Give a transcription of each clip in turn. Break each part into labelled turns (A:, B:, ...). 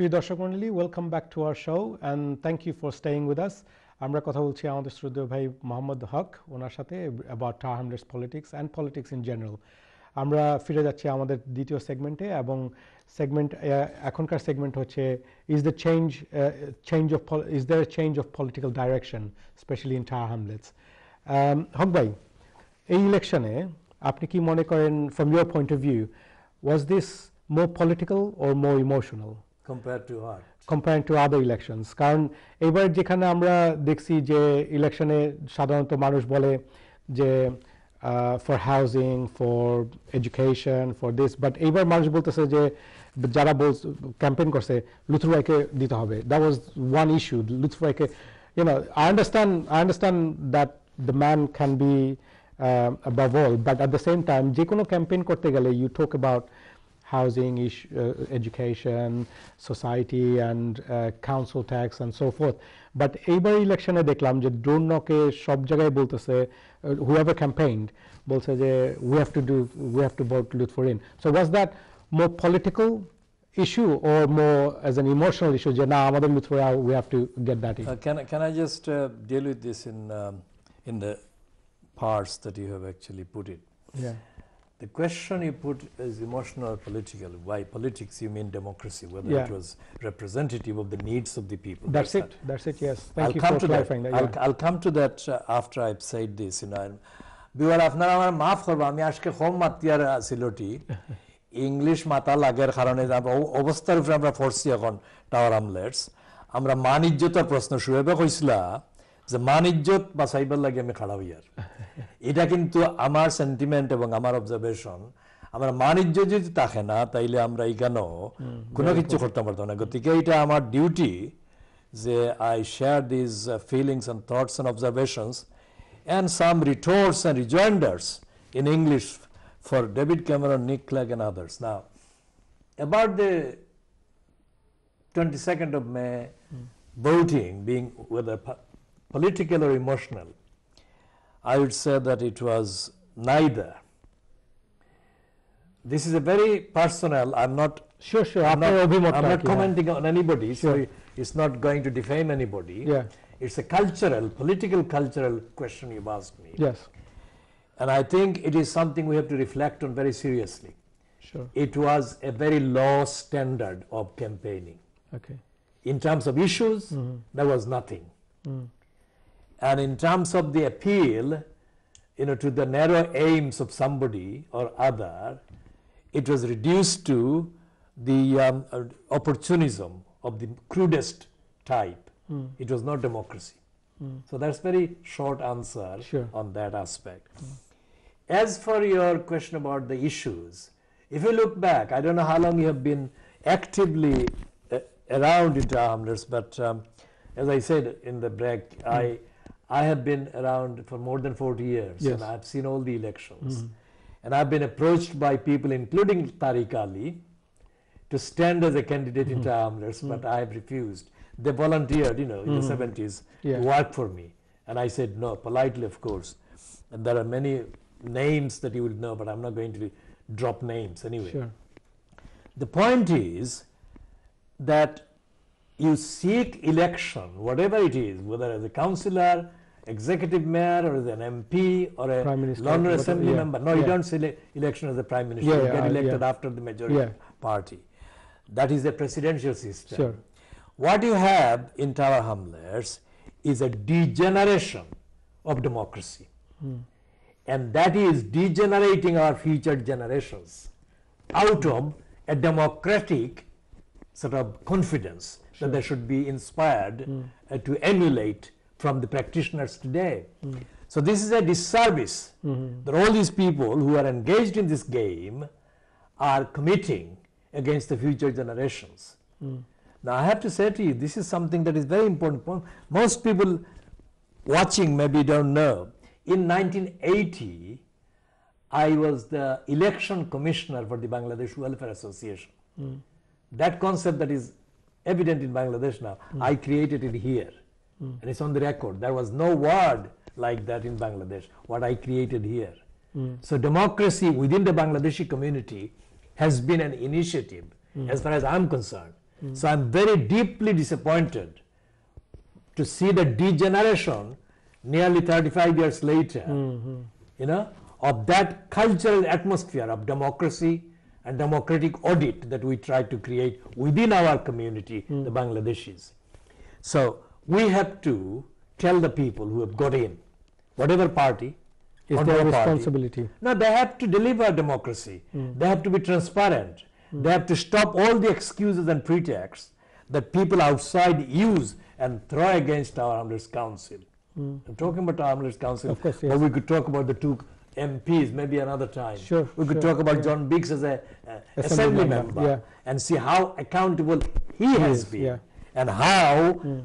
A: প্রিয় দর্শক মন্ডলী welcome back to our show and thank you for staying with us আমরা কথা বলছি আমাদের শ্রদ্ধেয় ভাই মোহাম্মদ হক ওনার সাথে about tower hamlets politics and politics in general আমরা ফিরে যাচ্ছি আমাদের দ্বিতীয় সেগমেন্টে এবং সেগমেন্ট এখনকার সেগমেন্ট হচ্ছে is the change change of is the change of political direction specially in tower hamlets Haque ভাই এই ইলেকশনে আপনি কি মনে করেন from your point of view was this more political or more emotional
B: compare to what
A: compare to other elections কারণ এবার যেখানে আমরা দেখছি যে ইলেকশনে সাধারণত মানুষ বলে যে for housing for education for this but এইবার মানুষ বলতেছে যে যারা বল ক্যাম্পেইন করছে লুথুরাইকে দিতে হবে দ্যাট ওয়াজ ওয়ান ইস্যু লুথুরাইকে you know I understand I understand that the man can be above all but at the same time যে কোনো ক্যাম্পেইন করতে গেলে you talk about housing, uh, education, society, and uh, council tax, and so forth. But every election, I declam, je drone ke shop jagay bolte se whoever campaigned bolte we have to do we have to vote Lutforin. So was that more political issue or more as an emotional issue? Je na amader Lutforin, we have to get that in. Uh,
B: can I just uh, deal with this in um, in the parts that you have actually put it? Yeah. The question you put is emotional or political. Why politics, you mean democracy, whether yeah. it was representative of the needs of the people. That's, it. That. That's it. Yes. Thank I'll you come for to clarifying that. that yeah. I'll, I'll come to that uh, after I've said this. You know, beware আপনারা আমার মাফ করবো আমি আজকে home মাতিয়ার আসিলটি English মাতা লাগের কারণে অবস্থার উপরে আমরা ফরছি এখন টাওয়ার আমলেটস আমরা মান ইজ্জতার প্রশ্ন শুয়েবে কইছিলাম যে মান ইজ্জত বা সাইবার লাগে আমি খাড়া হইয়ার এটা কিন্তু আমার সেন্টিমেন্ট এবং আমার অবজারভেশন আমরা মান ইজ্জত যদি থাকে না তাইলে আমরা এই কেন কোনো কিছু করতে পারতাম না গতিকে এটা আমার ডিউটি যে I share these feelings and thoughts and observations and some retorts and rejoinders in English for David Cameron Nick Clegg and others না about the twenty second of May voting being whether political or emotional, I would say that it was neither. This is a very personal, I am not sure, sure. I'm not, I'm not commenting on anybody, sure. so it's not going to defame anybody. Yeah. It's a cultural, political cultural question you've asked me. Yes. And I think it is something we have to reflect on very seriously. Sure. It was a very low standard of campaigning. Okay. In terms of issues, mm -hmm. there was nothing. Mm. And in terms of the appeal, you know, to the narrow aims of somebody or other, it was reduced to the um, uh, opportunism of the crudest type. Mm. It was not democracy. Mm. So that's very short answer sure. on that aspect. Mm. As for your question about the issues, if you look back, I don't know how long you have been actively uh, around in Hamlets, but um, as I said in the break, hmm. I I have been around for more than 40 years yes. and I've seen all the elections. Mm -hmm. And I've been approached by people, including Tariq Ali, to stand as a candidate mm -hmm. in Triamulars, mm -hmm. but I have refused. They volunteered, you know, in the 70s mm-hmm. yeah. to work for me. And I said no, politely, of course. And there are many names that you will know, but I'm not going to drop names anyway. Sure. The point is that you seek election, whatever it is, whether as a councillor, executive mayor or an MP or a longer assembly yeah. member. No, yeah. you don't see election as a prime minister. Yeah, you get elected after the majority party. That is a presidential system. Sure. What you have in Tower Hamlets is a degeneration of democracy. Hmm. And that is degenerating our future generations out of a democratic sort of confidence sure. that they should be inspired hmm. uh, to emulate from the practitioners today. Mm. So this is a disservice mm -hmm. that all these people who are engaged in this game are committing against the future generations. Mm. Now I have to say to you, this is something that is very important. Most people watching maybe don't know. In 1980, I was the election commissioner for the Bangladesh Welfare Association. Hmm. That concept that is evident in Bangladesh now, hmm. I created it here. Mm. And it's on the record. There was no word like that in Bangladesh, what I created here. Mm. So democracy within the Bangladeshi community has been an initiative mm. as far as I'm concerned. Hmm. So I'm very deeply disappointed to see the degeneration nearly 35 years later, -hmm. you know, of that cultural atmosphere of democracy and democratic audit that we try to create within our community, hmm. the Bangladeshis. So we have to tell the people who have got in, whatever party,
A: is their responsibility. Party.
B: No, they have to deliver democracy. Mm. They have to be transparent. Mm. They have to stop all the excuses and pretexts that people outside use and throw against our Armless Council. Mm. I'm talking about Armless Council, of course, yes. but we could talk about the two MPs maybe another time. Sure. We could sure, talk about yeah. John Biggs as a uh, assembly, member, member yeah. and see how accountable he, he has is, been yeah. and how hmm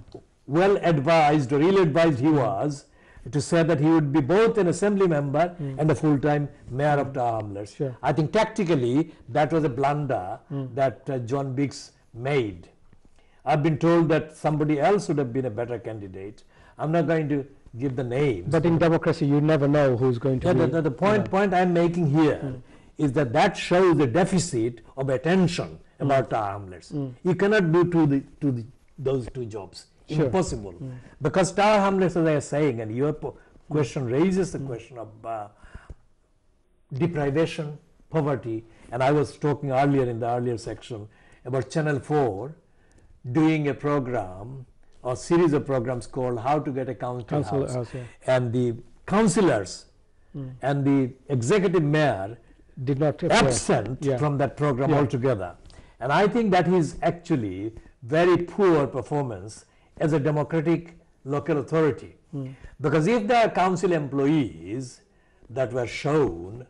B: well advised or ill advised he was to say that he would be both an assembly member mm. and a full-time mayor of Tarmlers. Sure. I think tactically that was a blunder mm. that uh, John Biggs made. I've been told that somebody else would have been a better candidate. I'm not going to give the names.
A: But in democracy, you never know who's going to yeah, be. The, the
B: point, yeah. point I'm making here mm. is that that shows the deficit of attention hmm. about Tarmlers. Hmm. You cannot do to the, to the, those two jobs. Sure. Impossible. Mm. Because star harmless, as I was saying, and your question mm. raises the mm. question of uh, deprivation, poverty, and I was talking earlier in the earlier section about Channel 4 doing a program or series of programs called How to Get a Council, Council House. House yeah. And the councillors mm. and the executive mayor
A: did not appear. absent yeah. from that program yeah.
B: altogether. And I think that is actually very poor performance as a democratic local authority. Mm. Because if the council employees that were shown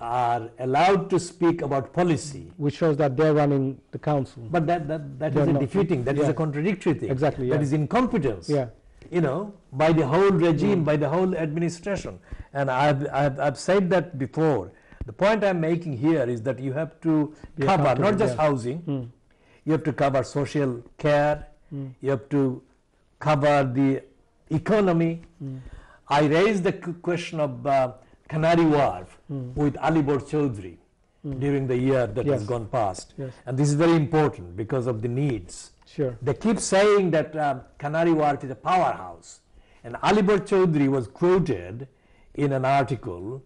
B: are allowed to speak about policy. Which shows that they're running the council. But that, that, that is not defeating, That is a contradictory thing. Exactly. That is incompetence. Yeah. You know, by the whole regime, mm. by the whole administration. And I've, I've, I've said that before. The point I'm making here is that you have to cover not just housing, mm. you have to cover social care, Mm. You have to cover the economy. Mm. I raised the question of uh, Canary Wharf mm. with Ali Bor Chaudhry during the year that yes. has gone past. Yes. And this is very important because of the needs. Sure. They keep saying that um, Canary Wharf is a powerhouse. And Ali Bor Chaudhry was quoted in an article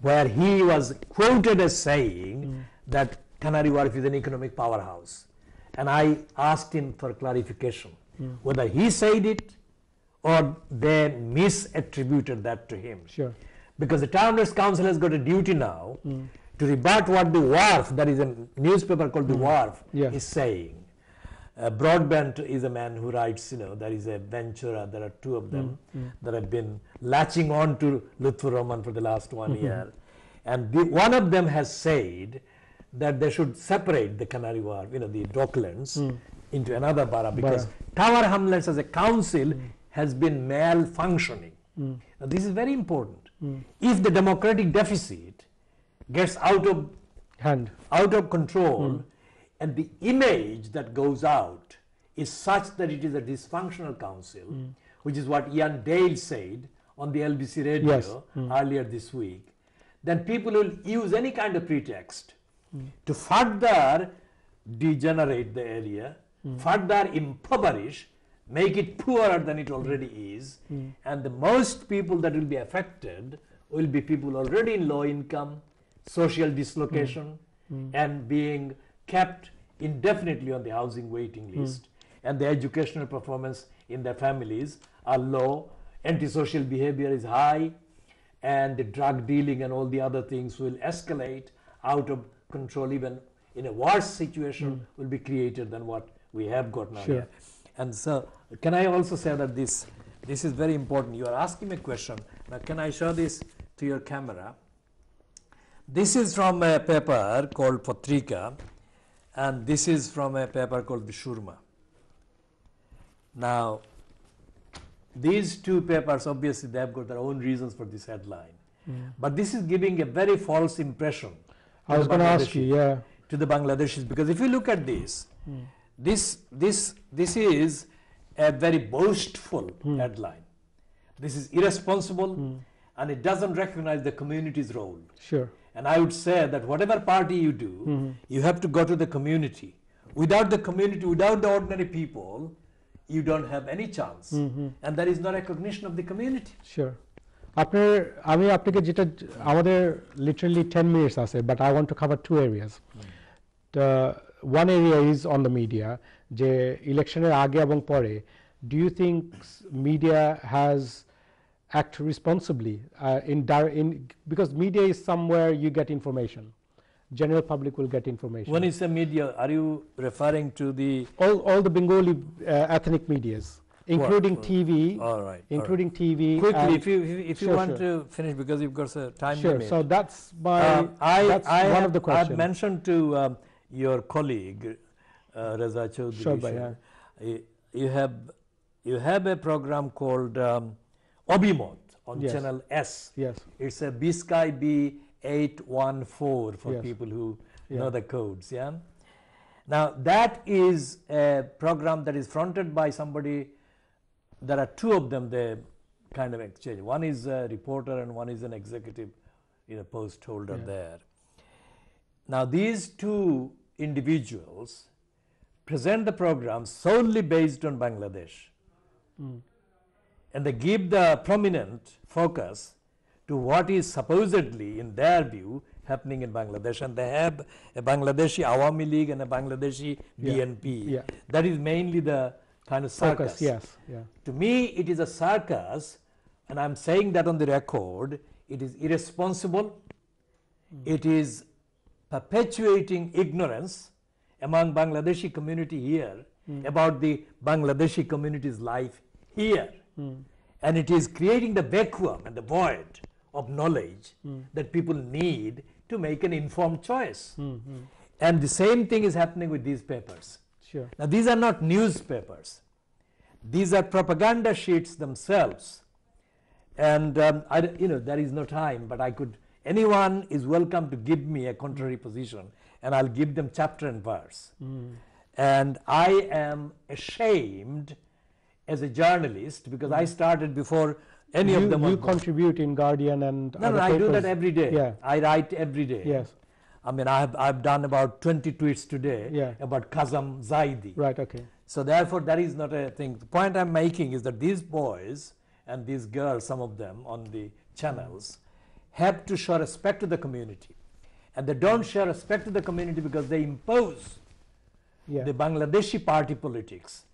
B: where he was quoted as saying that Canary Wharf is an economic powerhouse and I asked him for clarification yeah. whether he said it or they misattributed that to him. Sure. Because the Towners Council has got a duty now mm. to rebut what the Warf, that is a newspaper called mm. the hmm. Warf, yeah. is saying. Uh, Broadbent is a man who writes, you know, there is a venturer, there are two of them mm. that have been latching on to Luther Roman for the last one -hmm. year. And the, one of them has said that they should separate the Canary Wharf, you know, the Docklands mm. into another borough because Tower Hamlets as a council mm. has been malfunctioning. Mm. Now, this is very important. Hmm. If the democratic deficit gets out of hand, out of control, hmm. and the image that goes out is such that it is a dysfunctional council, hmm. which is what Ian Dale said on the LBC radio yes. earlier this week, then people will use any kind of pretext to further degenerate the area, mm. further impoverish, make it poorer than it already hmm. is, hmm. and the most people that will be affected will be people already in low income, social dislocation, hmm. and being kept indefinitely on the housing waiting list, and the educational performance in their families are low, antisocial behavior is high, and the drug dealing and all the other things will escalate out of control even in a worse situation mm. will be created than what we have got now. Sure. And so can I also say that this this is very important. You are asking me a question. Now can I show this to your camera? This is from a paper called Patrika and this is from a paper called Vishurma. Now these two papers obviously they have got their own reasons for this headline. Yeah. But this is giving a very false impression I was going to ask you, yeah. To the Bangladeshis, because if you look at this, hmm. this, this, this is a very boastful hmm. headline. This is irresponsible hmm. and it doesn't recognize the community's role. Sure. And I would say that whatever party you do, you have to go to the community. Without the community, without the ordinary people, you don't have any chance. And there is no recognition of the
A: community. Sure. আপনার আমি আপনাকে যেটা আমাদের literally ten minutes আছে but I want to cover two areas one area is on the media যে ইলেকশনের আগে এবং পরে do you think media has acted responsibly uh, in, because media is somewhere you get information general public will get information
B: when is the media are you referring to the
A: all all the bengali uh, ethnic medias including TV. All right. Including all right. TV. Quickly, if you if you sure, want
B: sure. to finish because you've got a time sure, limit. So that's my um, I, that's I one have, of the questions. I've mentioned to um, your colleague uh, Raza Chaudhary. Sure, Bhaiya. You, you have you have a program called um, Obimod on yes. channel S. Yes. It's a BSky B eight one four for yes. people who yeah. know the codes. Yeah. Now that is a program that is fronted by somebody there are two of them they kind of exchange. One is a reporter and one is an executive you know, post holder yeah. there. Now these two individuals present the program solely based on Bangladesh. Mm. And they give the prominent focus to what is supposedly in their view happening in Bangladesh and they have a Bangladeshi Awami League and a Bangladeshi yeah. BNP. Yeah. That is mainly the kind of circus. circus. Yes. Yeah. To me, it is a circus, and I'm saying that on the record. It is irresponsible. Mm. It is perpetuating ignorance among Bangladeshi community here mm. about the Bangladeshi community's life here, mm. and it is creating the vacuum and the void of knowledge hmm. that people need to make an informed choice. Hmm, hmm. And the same thing is happening with these papers Sure. Now these are not newspapers. These are propaganda sheets themselves. And um, I, you know there is no time but I could anyone is welcome to give me a contrary position and I'll give them chapter and verse. Mm. And I am ashamed as a journalist because mm. I hmm. started before
A: any you, of them. You contribute in Guardian and no, no, papers. I do that every day. Yeah.
B: I write every day. Yes. I mean, I've, I've done about 20 tweets today yeah. about Kazam Zaidi. Right, okay. So therefore, that is not a thing. The point I'm making is that these boys and these girls, some of them on the channels, have to show respect to the community. And they don't show respect to the community because they impose yeah. the Bangladeshi party politics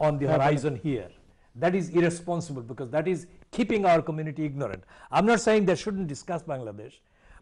B: on the horizon here. That is irresponsible because that is keeping our community ignorant. I'm not saying they shouldn't discuss Bangladesh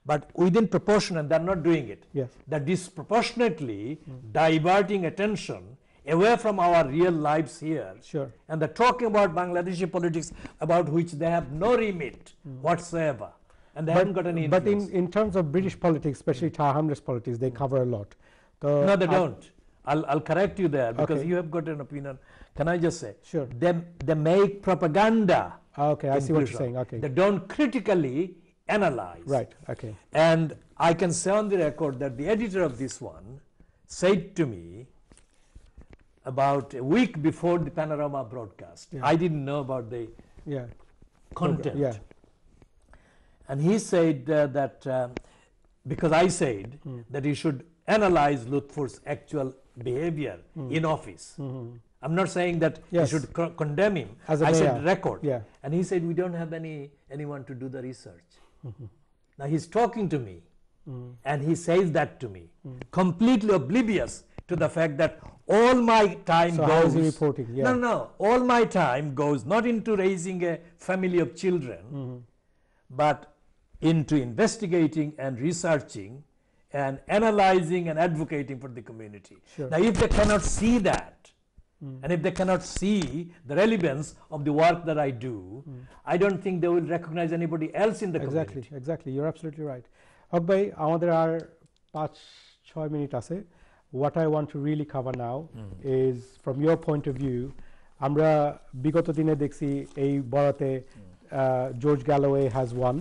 B: but within proportion and they are not doing it. Yes. They are disproportionately mm. diverting attention away from our real lives here. Sure. And they're talking about Bangladeshi politics about which they have no remit mm. whatsoever. And they but, haven't got any But in,
A: in terms of British politics, especially mm. Tahamra's politics, they mm. cover a lot. The no, they don't.
B: I'll, I'll correct you there because okay. you have got an opinion. Can I just say? Sure. They, they make propaganda.
A: Ah, okay, I see what you're saying. Okay. They
B: don't critically analyze. Right, okay. And I can say on the record that the editor of this one said to me about a week before the Panorama broadcast, yeah. I didn't know about the
A: yeah. content. Yeah.
B: And he said uh, that um, because I said mm. that he should analyze Lutfur's actual behavior mm. in office. Mm -hmm. I'm not saying that yes. should condemn him. As a I mayor. said record. Yeah. And he said, we don't have any anyone to do the research. Mm-hmm. Now he's talking to me mm. and he says that to me, mm. completely oblivious to the fact that all my time so goes. reporting? Yeah. No, no, all my time goes not into raising a family of children, mm-hmm. but into investigating and researching and analyzing and advocating for the community. Sure. Now, if they cannot see that, Mm. And if they cannot see the relevance of the work that I do, mm.
A: I don't think they will recognize anybody else in the exactly, community. Exactly, exactly. You're absolutely right. হক ভাই আমাদের আর পাঁচ ছয় minute আছে what I want to really cover now is from your point of view আমরা বিগত দিনে দেখছি এই বড়াতে George Galloway has won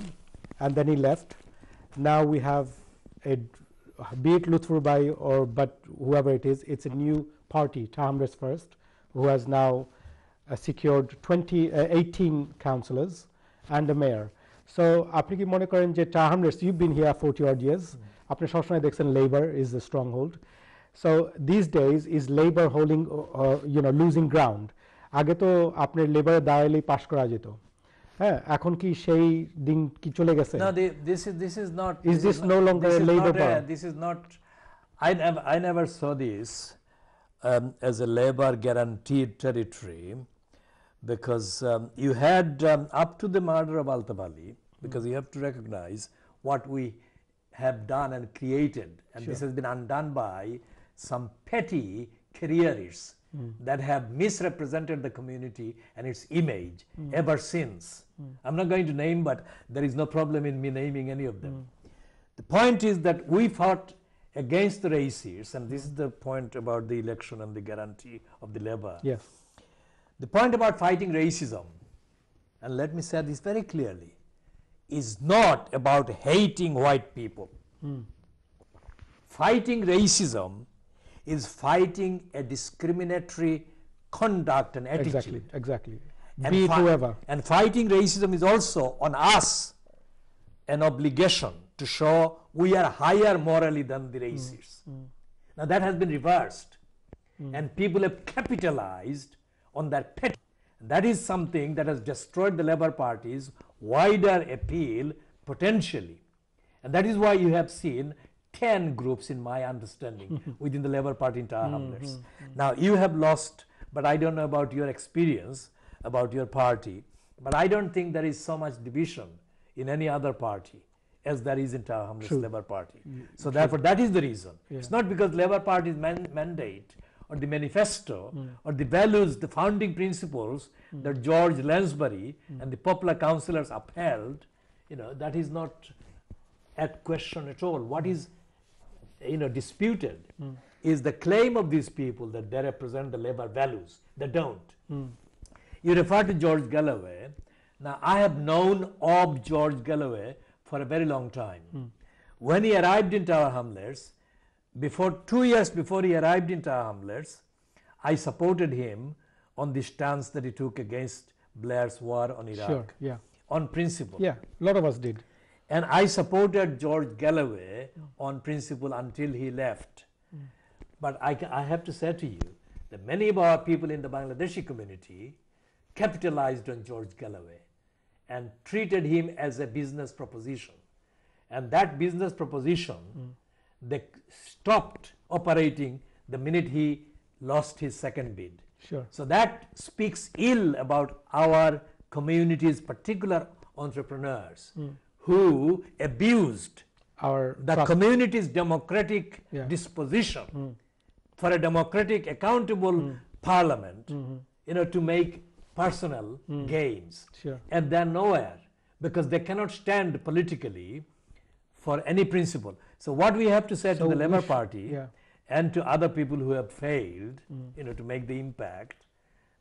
A: and then he left now we have be it Luthor Bai or but whoever it is, it's a new party, Tamras First, who has now uh, secured 20, uh, 18 councillors and a mayor. So, apni ki mone koren je you've been here 40 odd years. Apne shoshonai dekhen Labour is the stronghold. So, these days is Labour holding, uh, uh, you know, losing ground. Age to apne Labour daily pass kora jeto. এখন কি সেই দিন কি চলে গেছে না
B: this is this is not is this no longer a Labour Party this is not I never um, as a labor guaranteed territory because um, you had um, up to the murder of Altabali because you have to recognize what we have done and created and sure. this has been undone by some petty careerists Mm. that have misrepresented the community and its image mm. ever since. Mm. I'm not going to name, but there is no problem in me naming any of them. Hmm. The point is that we fought against the racists, and this is the point about the election and the guarantee of the labor. Yes. The point about fighting racism, and let me say this very clearly, is not about hating white people. Mm. Fighting racism is fighting a discriminatory conduct and attitude. Exactly,
A: exactly. And Be it whoever.
B: And fighting racism is also on us an obligation to show we are higher morally than the hmm. racists. Mm. Mm. Now that has been reversed, mm. and people have capitalized on that pet. That is something that has destroyed the Labour Party's wider appeal potentially. And that is why you have seen 10 groups, in my understanding, within the Labour Party in Tower hmm, Hamlets. Hmm, now you have lost, but I don't know about your experience about your party, but I don't think there is so much division in any other party as there is in Taiwanese Labour Party. Mm, so true. therefore, that is the reason. Yeah. It's not because Labour Party's man mandate or the manifesto mm. or the values, the founding principles mm. that George Lansbury mm. and the popular councillors upheld, you know, that is not at question at all. What mm. is, you know, disputed is the claim of these people that they represent the Labour values. They don't. You refer to George Galloway. Now, I have known of George Galloway for a very long time. Mm. When he arrived in Tower Hamlets, before two years before he arrived in Tower Hamlets, I supported him on the stance that he took against Blair's war on Iraq. Sure, yeah. On principle. Yeah, a lot of us did. And I supported George Galloway mm. on principle until he left. Mm. But I, I have to say to you that many of our people in the Bangladeshi community capitalized on George Galloway and treated him as a business proposition. And that business proposition, mm. they stopped operating the minute he lost his second bid. Sure. So that speaks ill about our community's particular entrepreneurs mm. who abused our the community's democratic yeah. disposition mm. for a democratic accountable hmm. parliament -hmm. you know to make personal mm. gains. Sure. And they're nowhere because they cannot stand politically for any principle. So what we have to say so to the Labour Party yeah. and to other people who have failed, mm. you know, to make the impact,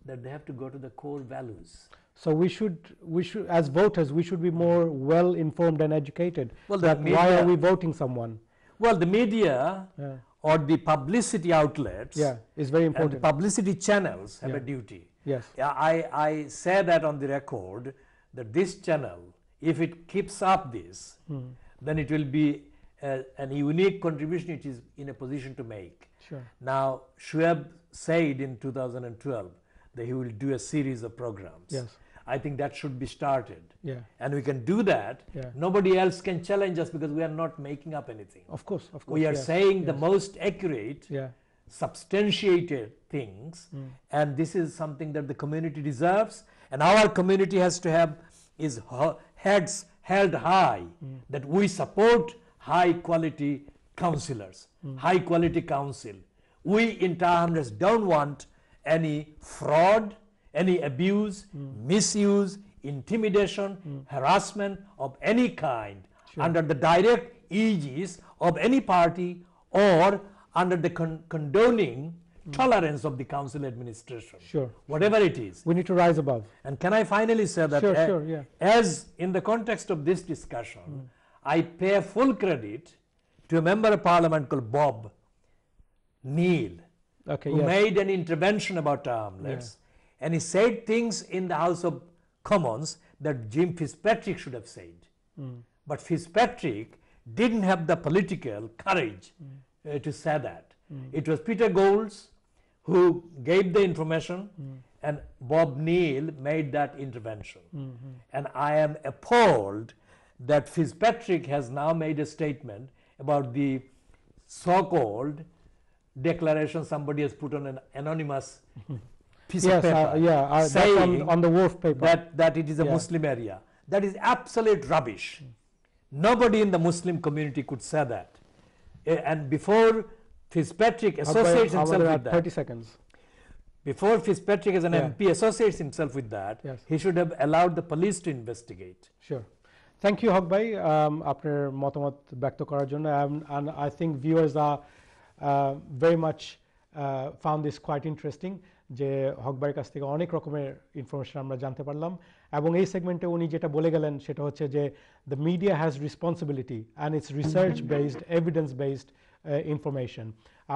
B: that they have to go to the core values.
A: So we should, we should, as voters, we should be more well informed and educated. Well, that media, why are we voting someone?
B: Well, the media yeah. or the publicity outlets, yeah,
A: is very important. The
B: publicity channels have yeah. a duty Yes. I, I say that on the record that this channel, if it keeps up this, mm. then it will be a, unique contribution it is in a position to make. Sure. Now, Schwab said in 2012 that he will do a series of programs. Yes. I think that should be started. Yeah. And we can do that. Yeah. Nobody else can challenge us because we are not making up anything.
A: Of course, of course. We are yes, saying yes. the
B: most accurate yeah substantiated things mm. and this is something that the community deserves and our community has to have is heads held high mm. that we support high quality counselors mm. high quality council. we in Tahamras don't want any fraud any abuse hmm. misuse intimidation hmm. harassment of any kind sure. under the direct aegis of any party or under the con condoning tolerance of the council administration. Sure. Whatever it is.
A: We need to rise above. And
B: can I finally say that sure, a, uh, sure, yeah. as in the context of this discussion, mm. I pay full credit to a member of parliament called Bob Neal, okay, who yes. made an intervention about armlets. Yeah. And he said things in the House of Commons that Jim Fitzpatrick should have said. Mm. But Fitzpatrick didn't have the political courage mm uh, to say that. Mm. It was Peter Golds who gave the information, mm. and Bob Neal made that intervention. Hmm, -hmm. And I am appalled that Fitzpatrick has now made a statement about the so called declaration somebody has put on an anonymous piece yes, of paper. Uh, yeah, uh, saying on, on, the Wolf paper. That, that it is a yeah. Muslim area. That is absolute rubbish. Mm. Nobody in the Muslim community could say that and before Fitzpatrick associates himself with that. 30
A: seconds. Before Fitzpatrick as an yeah. MP associates himself with that, yes. he should have allowed the police to
B: investigate.
A: Sure. Thank you, Haque After um, আপনার মতামত ব্যক্ত করার জন্য and I think viewers are very found this quite interesting. যে হকবাইয়ের কাছ থেকে অনেক রকমের ইনফরমেশন আমরা জানতে পারলাম এবং এই সেগমেন্টে উনি যেটা বলে গেলেন সেটা হচ্ছে যে the media has responsibility and it's research based evidence based information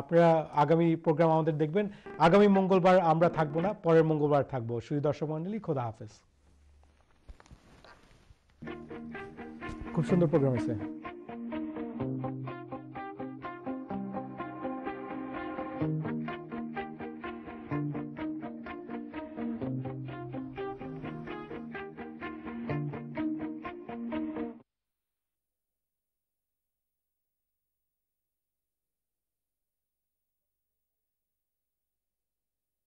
A: আপনারা আগামী প্রোগ্রাম আমাদের দেখবেন আগামী মঙ্গলবার আমরা থাকবো না পরের মঙ্গলবার থাকবো শুধু দর্শক মন্ডলী খোদা হাফেজ খুব সুন্দর প্রোগ্রাম আছে